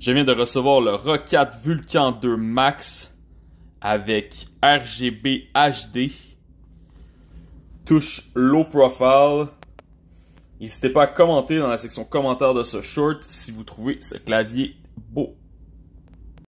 Je viens de recevoir le Rocket Vulcan 2 Max avec RGB HD. Touche low profile. N'hésitez pas à commenter dans la section commentaires de ce short si vous trouvez ce clavier beau.